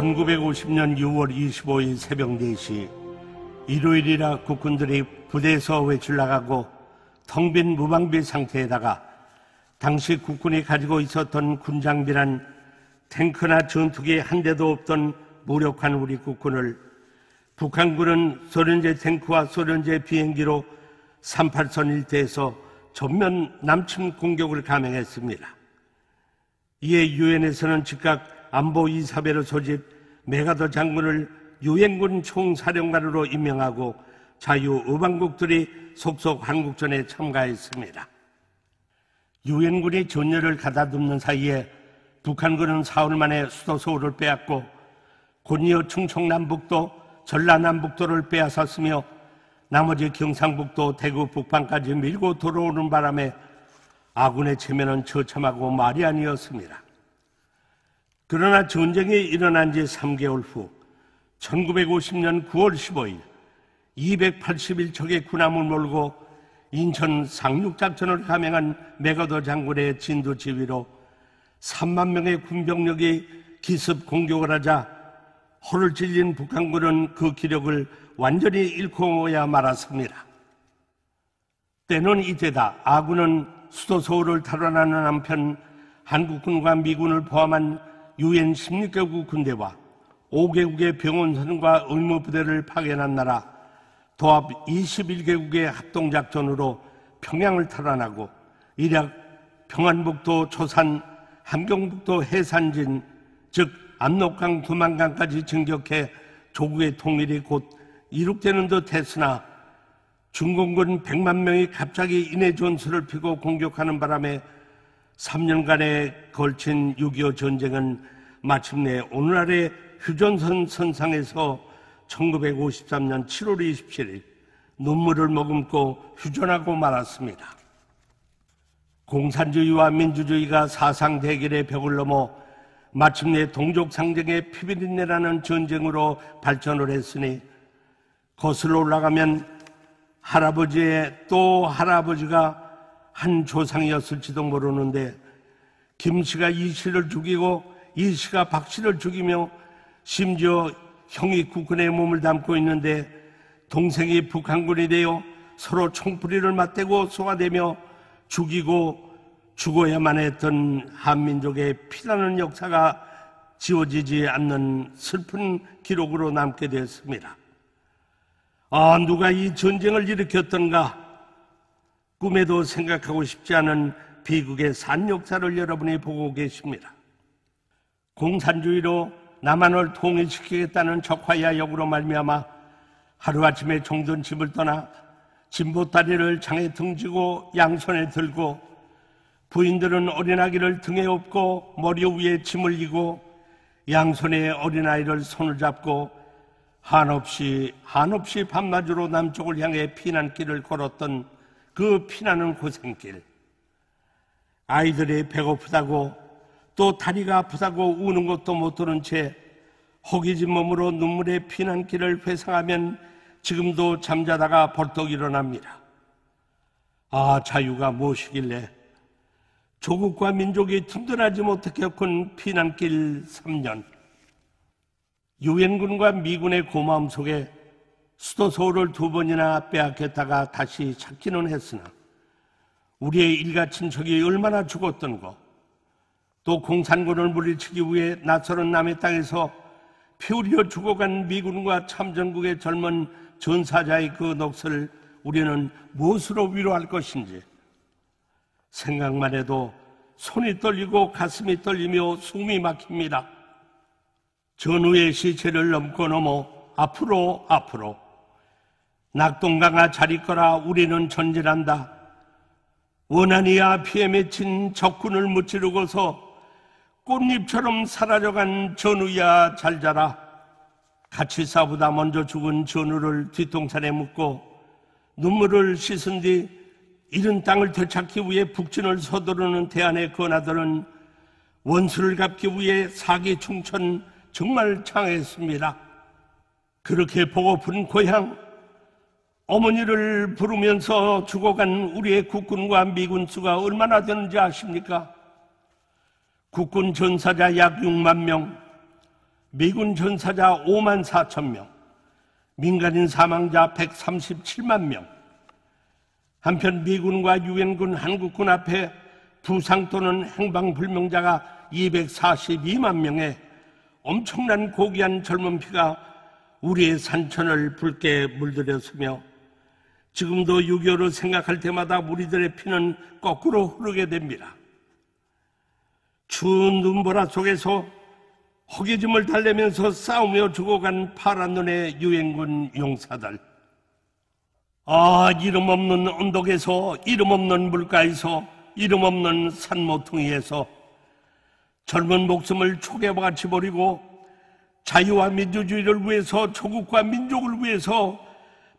1950년 6월 25일 새벽 4시 일요일이라 국군들이 부대에서 외출 나가고 텅 빈 무방비 상태에다가 당시 국군이 가지고 있었던 군장비란 탱크나 전투기 한 대도 없던 무력한 우리 국군을 북한군은 소련제 탱크와 소련제 비행기로 38선 일대에서 전면 남침 공격을 감행했습니다. 이에 유엔에서는 즉각 안보 이사벨을 소집 메가더 장군을 유엔군 총사령관으로 임명하고 자유우방국들이 속속 한국전에 참가했습니다. 유엔군이 전열을 가다듬는 사이에 북한군은 사흘 만에 수도 서울을 빼앗고 곧이어 충청남북도 전라남북도를 빼앗았으며 나머지 경상북도 대구 북방까지 밀고 들어오는 바람에 아군의 체면은 처참하고 말이 아니었습니다. 그러나 전쟁이 일어난 지 3개월 후 1950년 9월 15일 281척의 군함을 몰고 인천 상륙작전을 감행한 메가더 장군의 진도 지휘로 3만 명의 군병력이 기습 공격을 하자 허를 찔린 북한군은 그 기력을 완전히 잃고야 말았습니다. 때는 이때다 아군은 수도 서울을 탈환하는 한편 한국군과 미군을 포함한 유엔 16개국 군대와 5개국의 병원선과 의무부대를 파견한 나라 도합 21개국의 합동작전으로 평양을 탈환하고 이략 평안북도 초산 함경북도 해산진 즉 압록강 두만강까지 진격해 조국의 통일이 곧 이룩되는 듯 했으나 중공군 100만 명이 갑자기 인해 전술을 피고 공격하는 바람에 3년간에 걸친 6.25 전쟁은 마침내 오늘날의 휴전선 선상에서 1953년 7월 27일 눈물을 머금고 휴전하고 말았습니다. 공산주의와 민주주의가 사상 대결의 벽을 넘어 마침내 동족 상쟁의 피비린내라는 전쟁으로 발전을 했으니 거슬러 올라가면 할아버지의 또 할아버지가 한 조상이었을지도 모르는데 김씨가 이씨를 죽이고 이씨가 박씨를 죽이며 심지어 형이 국군의 몸을 담고 있는데 동생이 북한군이 되어 서로 총풀이를 맞대고 소화되며 죽이고 죽어야만 했던 한민족의 피나는 역사가 지워지지 않는 슬픈 기록으로 남게 되었습니다. 아, 누가 이 전쟁을 일으켰던가? 꿈에도 생각하고 싶지 않은 비극의산 역사를 여러분이 보고 계십니다. 공산주의로 남한을 통일시키겠다는 적화야 역으로 말미암아 하루아침에 종전 집을 떠나 진보다리를 장에 등지고 양손에 들고 부인들은 어린아기를 등에 업고 머리 위에 짐을 이고 양손에 어린아이를 손을 잡고 한없이 한없이 밤낮으로 남쪽을 향해 피난길을 걸었던 그 피나는 고생길, 아이들이 배고프다고 또 다리가 아프다고 우는 것도 못 들은 채 허기진 몸으로 눈물의 피난길을 회상하면 지금도 잠자다가 벌떡 일어납니다. 아, 자유가 무엇이길래 조국과 민족이 틈들하지 못해 겪은 피난길 3년, 유엔군과 미군의 고마움 속에 수도 서울을 두 번이나 빼앗겼다가 다시 찾기는 했으나 우리의 일가친 척이 얼마나 죽었던고 또 공산군을 물리치기 위해 낯설은 남의 땅에서 피 흘려 죽어간 미군과 참전국의 젊은 전사자의 그 넋을 우리는 무엇으로 위로할 것인지 생각만 해도 손이 떨리고 가슴이 떨리며 숨이 막힙니다. 전우의 시체를 넘고 넘어 앞으로 앞으로 낙동강아 자리거라 우리는 전진한다. 원한이야 피에 맺힌 적군을 무찌르고서 꽃잎처럼 사라져간 전우야 잘 자라. 가치사보다 먼저 죽은 전우를 뒷동산에 묻고 눈물을 씻은 뒤 이른 땅을 되찾기 위해 북진을 서두르는 대안의 건아들은 원수를 갚기 위해 사기 충천 정말 창했습니다. 그렇게 보고픈 고향 어머니를 부르면서 죽어간 우리의 국군과 미군 수가 얼마나 되는지 아십니까? 국군 전사자 약 6만 명, 미군 전사자 5만 4천 명, 민간인 사망자 137만 명. 한편 미군과 유엔군 한국군 앞에 부상 또는 행방 불명자가 242만 명에 엄청난 고귀한 젊은 피가 우리의 산천을 붉게 물들였으며 지금도 6 2 5를 생각할 때마다 우리들의 피는 거꾸로 흐르게 됩니다. 추운 눈보라 속에서 허기짐을 달래면서 싸우며 죽어간 파란 눈의 유행군 용사들. 아, 이름 없는 언덕에서, 이름 없는 물가에서, 이름 없는 산모퉁이에서 젊은 목숨을 초계와 같이 버리고 자유와 민주주의를 위해서 조국과 민족을 위해서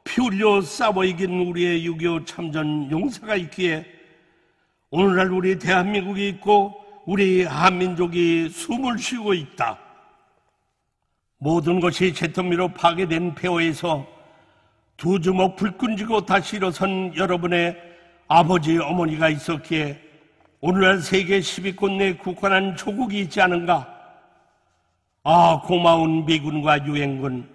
피 흘려 싸워 이긴 우리의 6.25 참전 용사가 있기에 오늘날 우리 대한민국이 있고 우리 한민족이 숨을 쉬고 있다. 모든 것이 제터미로 파괴된 폐허에서 두 주먹 불 끈지고 다시 일어선 여러분의 아버지, 어머니가 있었기에 오늘날 세계 10위권 내 국한한 조국이 있지 않은가? 아, 고마운 미군과 유엔군,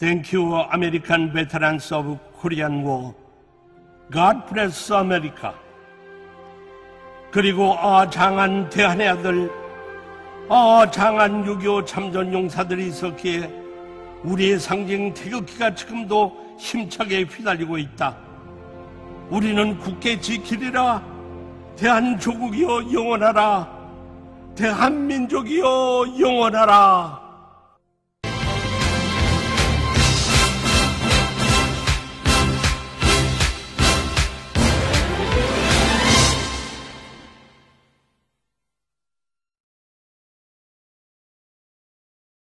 Thank you, American veterans of Korean War. God bless America. 그리고 아 장한 대한의 아들, 아 장한 6.25 참전 용사들이 있었기에 우리의 상징 태극기가 지금도 힘차게 휘날리고 있다. 우리는 국계 지키리라. 대한조국이여 영원하라. 대한민족이여 영원하라.